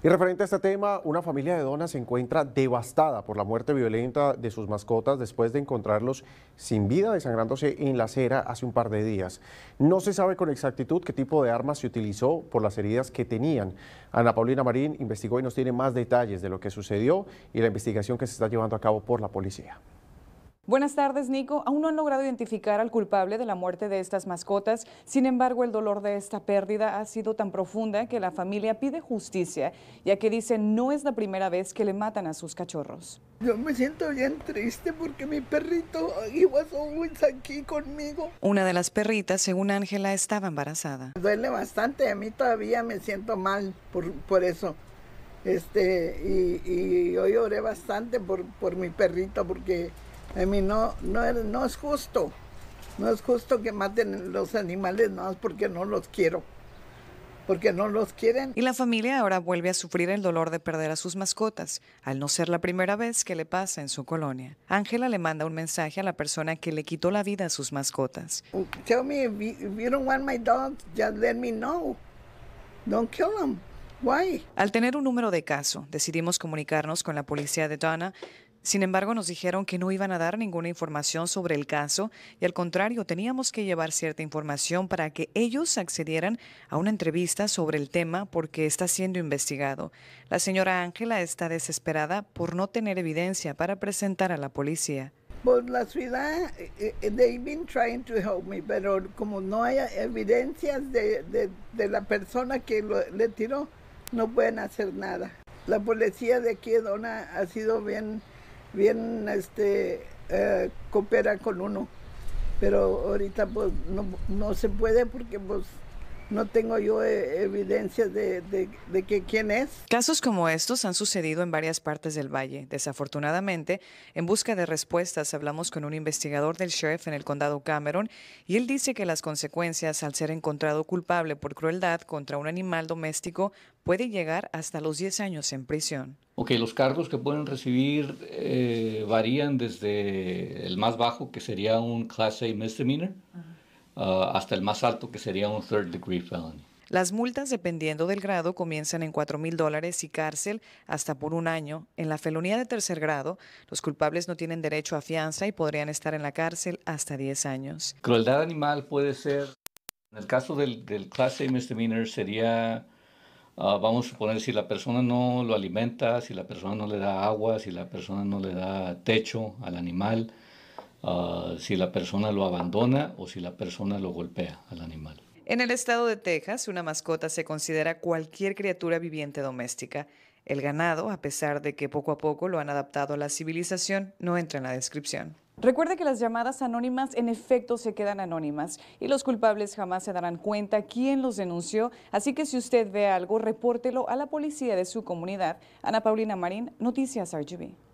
Y referente a este tema, una familia de donas se encuentra devastada por la muerte violenta de sus mascotas después de encontrarlos sin vida desangrándose en la acera hace un par de días. No se sabe con exactitud qué tipo de armas se utilizó por las heridas que tenían. Ana Paulina Marín investigó y nos tiene más detalles de lo que sucedió y la investigación que se está llevando a cabo por la policía. Buenas tardes, Nico. Aún no han logrado identificar al culpable de la muerte de estas mascotas. Sin embargo, el dolor de esta pérdida ha sido tan profunda que la familia pide justicia, ya que dice no es la primera vez que le matan a sus cachorros. Yo me siento bien triste porque mi perrito está aquí conmigo. Una de las perritas, según Ángela, estaba embarazada. Duele bastante, a mí todavía me siento mal por, por eso. Este, y, y yo lloré bastante por, por mi perrito porque a mí no, no, no es justo. No es justo que maten los animales más porque no los quiero porque no los quieren. Y la familia ahora vuelve a sufrir el dolor de perder a sus mascotas, al no ser la primera vez que le pasa en su colonia. Ángela le manda un mensaje a la persona que le quitó la vida a sus mascotas. Oh, tell me if you don't want my dog, just let me know. Don't kill Why? Al tener un número de caso, decidimos comunicarnos con la policía de Donna sin embargo, nos dijeron que no iban a dar ninguna información sobre el caso y al contrario, teníamos que llevar cierta información para que ellos accedieran a una entrevista sobre el tema porque está siendo investigado. La señora Ángela está desesperada por no tener evidencia para presentar a la policía. Por pues, la ciudad, eh, eh, they've been trying to pero como no hay evidencias de, la persona que le tiró, no pueden hacer nada. La policía de aquí, Dona, ha sido bien bien este, eh, con uno. Pero ahorita pues no, no se puede porque pues no tengo yo eh, evidencia de, que quién es. Casos como estos han sucedido en varias partes del valle. Desafortunadamente, en busca de respuestas hablamos con un investigador del sheriff en el condado Cameron y él dice que las consecuencias al ser encontrado culpable por crueldad contra un animal doméstico puede llegar hasta los 10 años en prisión. Ok, los cargos que pueden recibir eh, varían desde el más bajo, que sería un Class A misdemeanor. Ah, hasta el más alto que sería un third degree felony. Las multas, dependiendo del grado, comienzan en 4 mil dólares y cárcel hasta por un año. En la felonía de tercer grado, los culpables no tienen derecho a fianza y podrían estar en la cárcel hasta 10 años. Crueldad animal puede ser, en el caso del, del misdemeanor, sería, ah, vamos a suponer, si la persona no lo alimenta, si la persona no le da agua, si la persona no le da techo al animal, Ah, si la persona lo abandona o si la persona lo golpea al animal. En el estado de Texas, una mascota se considera cualquier criatura viviente doméstica. El ganado, a pesar de que poco a poco lo han adaptado a la civilización, no entra en la descripción. Recuerde que las llamadas anónimas en efecto se quedan anónimas y los culpables jamás se darán cuenta quién los denunció, así que si usted ve algo, repórtelo a la policía de su comunidad. Ana Paulina Marín, Noticias RGB.